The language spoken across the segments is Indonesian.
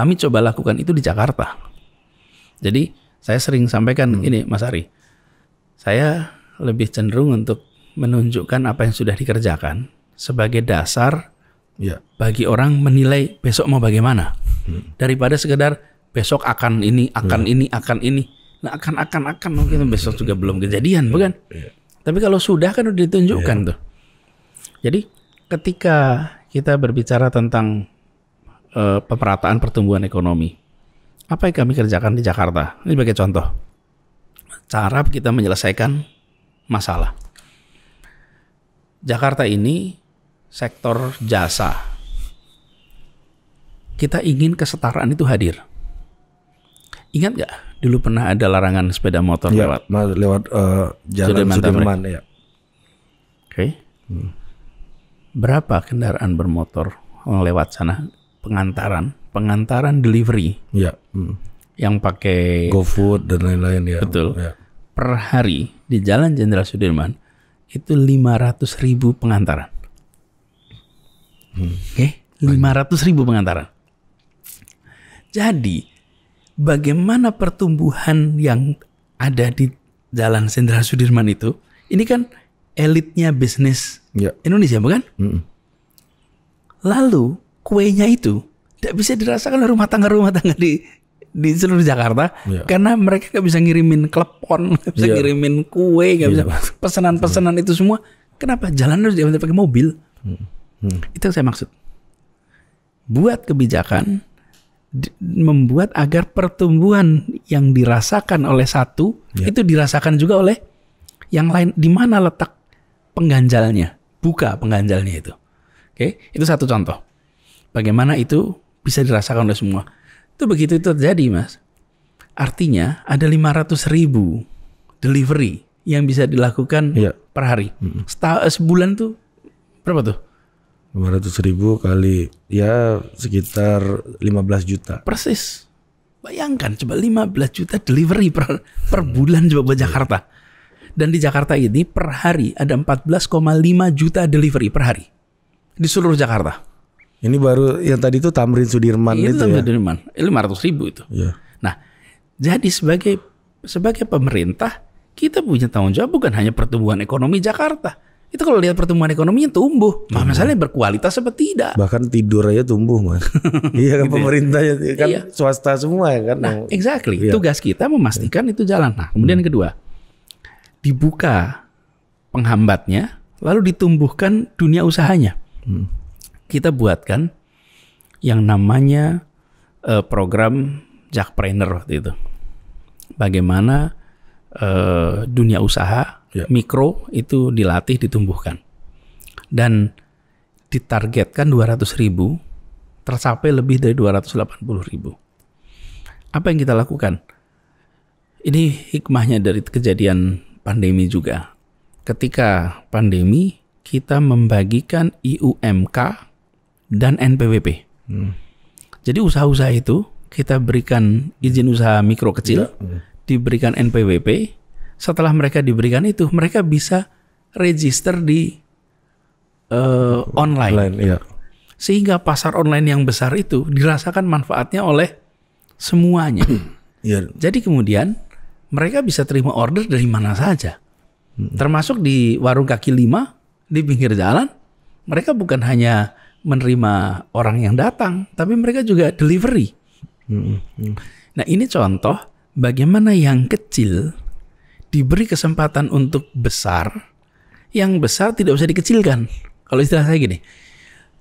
Kami coba lakukan itu di Jakarta. Jadi saya sering sampaikan hmm. ini Mas Ari, saya lebih cenderung untuk menunjukkan apa yang sudah dikerjakan sebagai dasar ya. bagi orang menilai besok mau bagaimana hmm. daripada sekedar besok akan ini akan hmm. ini akan ini nah akan akan akan mungkin oh, gitu. besok juga belum kejadian ya, bukan ya. tapi kalau sudah kan udah ditunjukkan tuh jadi ketika kita berbicara tentang uh, pemerataan pertumbuhan ekonomi. Apa yang kami kerjakan di Jakarta? Ini sebagai contoh. Cara kita menyelesaikan masalah. Jakarta ini sektor jasa. Kita ingin kesetaraan itu hadir. Ingat nggak dulu pernah ada larangan sepeda motor ya, lewat lewat uh, jalan Sudirman, Sudirman ya. Oke. Okay. Hmm. Berapa kendaraan bermotor lewat sana pengantaran, pengantaran delivery. Ya. Hmm. Yang pakai GoFood dan lain-lain ya. Betul. Ya. Per hari di Jalan Jenderal Sudirman itu 500.000 ribu pengantaran. Hmm. Oke, okay? 500.000 ribu pengantaran. Jadi bagaimana pertumbuhan yang ada di Jalan Jenderal Sudirman itu? Ini kan elitnya bisnis ya. Indonesia bukan? Hmm. Lalu kuenya itu tidak bisa dirasakan oleh rumah tangga-rumah tangga di di seluruh Jakarta yeah. karena mereka nggak bisa ngirimin klepon, nggak bisa yeah. ngirimin kue, nggak yeah. bisa pesanan-pesanan itu semua. Kenapa jalan harus diambil pakai mobil? Hmm. hmm. Itu yang saya maksud. Buat kebijakan membuat agar pertumbuhan yang dirasakan oleh satu yeah. itu dirasakan juga oleh yang lain. Di mana letak pengganjalnya? Buka pengganjalnya itu. Oke, itu satu contoh. Bagaimana itu bisa dirasakan oleh semua. Itu begitu itu terjadi mas. Artinya ada 500 ribu delivery yang bisa dilakukan ya. per hari. Setahun eh, sebulan tuh berapa tuh? 500 ribu kali ya sekitar 15 juta. Persis. Bayangkan coba 15 juta delivery per, per bulan coba buat iya. Jakarta. Dan di Jakarta ini per hari ada 14,5 juta delivery per hari. Di seluruh Jakarta. Ini baru yang tadi itu Tamrin Sudirman itu, iya, itu Tamrin ya? Sudirman, lima ratus ribu itu. Ya. Nah, jadi sebagai sebagai pemerintah kita punya tanggung jawab bukan hanya pertumbuhan ekonomi Jakarta. Itu kalau lihat pertumbuhan ekonominya tumbuh. Nah, masalahnya berkualitas apa tidak? Bahkan tidur aja tumbuh, Mas. iya kan gitu ya. pemerintahnya pemerintah kan iya. swasta semua ya kan. Nah, exactly. Iya. Tugas kita memastikan iya. itu jalan. Nah, kemudian hmm. kedua. Dibuka penghambatnya lalu ditumbuhkan dunia usahanya. Hmm kita buatkan yang namanya uh, program Jackpreneur waktu itu. Bagaimana uh, dunia usaha yeah. mikro itu dilatih ditumbuhkan dan ditargetkan 200 ribu tercapai lebih dari 280 ribu. Apa yang kita lakukan? Ini hikmahnya dari kejadian pandemi juga. Ketika pandemi, kita membagikan IUMK dan NPWP. Hmm. Jadi usaha-usaha itu kita berikan izin usaha mikro kecil, hmm. diberikan NPWP. Setelah mereka diberikan itu, mereka bisa register di uh, online. online ya. Sehingga pasar online yang besar itu dirasakan manfaatnya oleh semuanya. ya. Jadi kemudian mereka bisa terima order dari mana saja. Hmm. Termasuk di warung kaki lima di pinggir jalan, mereka bukan hanya menerima orang yang datang, tapi mereka juga delivery. Hmm. Nah ini contoh bagaimana yang kecil diberi kesempatan untuk besar, yang besar tidak usah dikecilkan. Kalau istilah saya gini,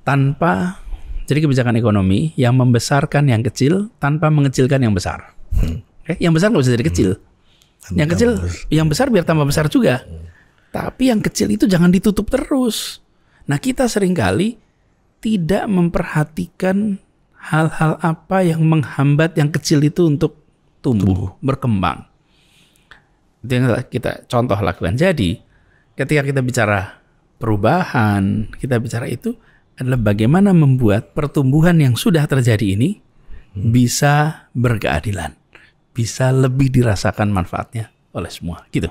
tanpa jadi kebijakan ekonomi yang membesarkan yang kecil tanpa mengecilkan yang besar. Hmm. Okay? Eh, yang besar nggak usah jadi kecil. Hmm. Yang kecil, yang besar biar tambah besar juga. Hmm. Tapi yang kecil itu jangan ditutup terus. Nah kita seringkali tidak memperhatikan hal-hal apa yang menghambat yang kecil itu untuk tumbuh, tumbuh. berkembang. Itu kita contoh lakukan. Jadi, ketika kita bicara perubahan, kita bicara itu adalah bagaimana membuat pertumbuhan yang sudah terjadi ini hmm. bisa berkeadilan, bisa lebih dirasakan manfaatnya oleh semua. Gitu.